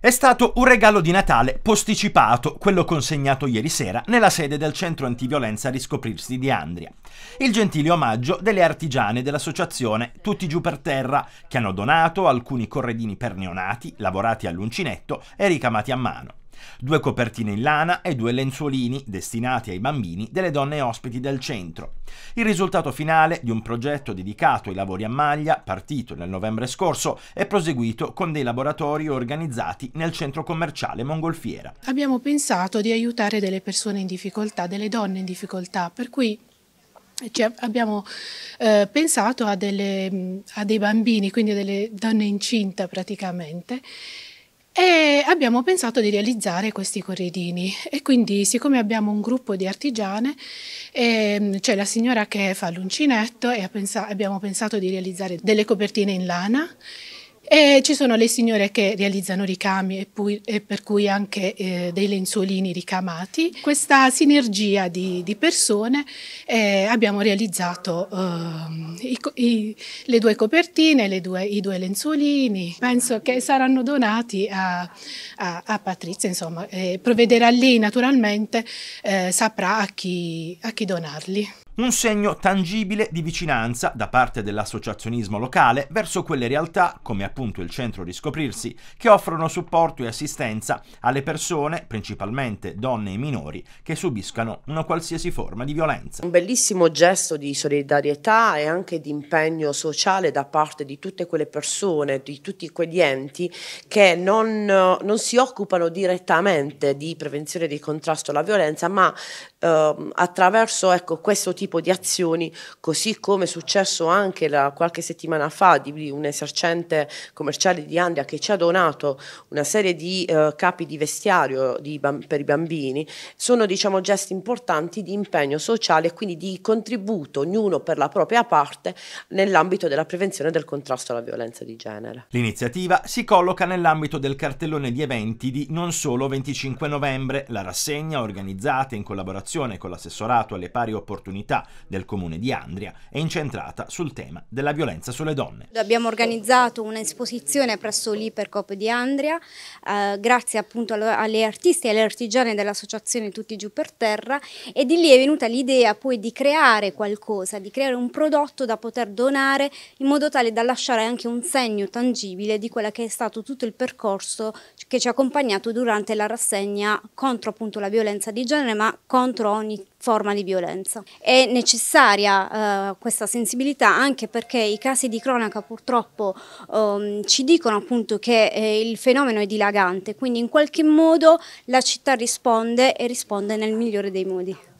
È stato un regalo di Natale posticipato, quello consegnato ieri sera nella sede del centro antiviolenza Riscoprirsi di Andria. Il gentile omaggio delle artigiane dell'associazione Tutti giù per terra, che hanno donato alcuni corredini per neonati, lavorati all'uncinetto e ricamati a mano due copertine in lana e due lenzuolini destinati ai bambini delle donne ospiti del centro. Il risultato finale di un progetto dedicato ai lavori a maglia, partito nel novembre scorso è proseguito con dei laboratori organizzati nel centro commerciale Mongolfiera. Abbiamo pensato di aiutare delle persone in difficoltà, delle donne in difficoltà, per cui cioè, abbiamo eh, pensato a, delle, a, dei bambini, quindi a delle donne incinte praticamente, e abbiamo pensato di realizzare questi corredini e quindi siccome abbiamo un gruppo di artigiane ehm, c'è la signora che fa l'uncinetto e pensato, abbiamo pensato di realizzare delle copertine in lana e ci sono le signore che realizzano ricami e, poi, e per cui anche eh, dei lenzuolini ricamati. Questa sinergia di, di persone eh, abbiamo realizzato eh, i, i, le due copertine, le due, i due lenzuolini. Penso che saranno donati a, a, a Patrizia, insomma, provvederà lì naturalmente, eh, saprà a chi, a chi donarli un segno tangibile di vicinanza da parte dell'associazionismo locale verso quelle realtà, come appunto il centro Riscoprirsi, che offrono supporto e assistenza alle persone, principalmente donne e minori, che subiscano una qualsiasi forma di violenza. Un bellissimo gesto di solidarietà e anche di impegno sociale da parte di tutte quelle persone, di tutti quegli enti che non, non si occupano direttamente di prevenzione e di contrasto alla violenza, ma eh, attraverso ecco, questo tipo tipo di azioni, così come è successo anche la, qualche settimana fa di un esercente commerciale di Andria che ci ha donato una serie di eh, capi di vestiario di, per i bambini, sono diciamo, gesti importanti di impegno sociale e quindi di contributo, ognuno per la propria parte, nell'ambito della prevenzione del contrasto alla violenza di genere. L'iniziativa si colloca nell'ambito del cartellone di eventi di Non Solo 25 novembre, la rassegna organizzata in collaborazione con l'assessorato alle pari opportunità città del comune di Andria è incentrata sul tema della violenza sulle donne. Abbiamo organizzato un'esposizione presso l'Ipercop di Andria, eh, grazie appunto alle artiste e alle artigiane dell'associazione Tutti Giù per Terra e di lì è venuta l'idea poi di creare qualcosa, di creare un prodotto da poter donare in modo tale da lasciare anche un segno tangibile di quella che è stato tutto il percorso che ci ha accompagnato durante la rassegna contro appunto la violenza di genere ma contro ogni forma di violenza. È necessaria eh, questa sensibilità anche perché i casi di cronaca purtroppo ehm, ci dicono appunto che eh, il fenomeno è dilagante, quindi in qualche modo la città risponde e risponde nel migliore dei modi.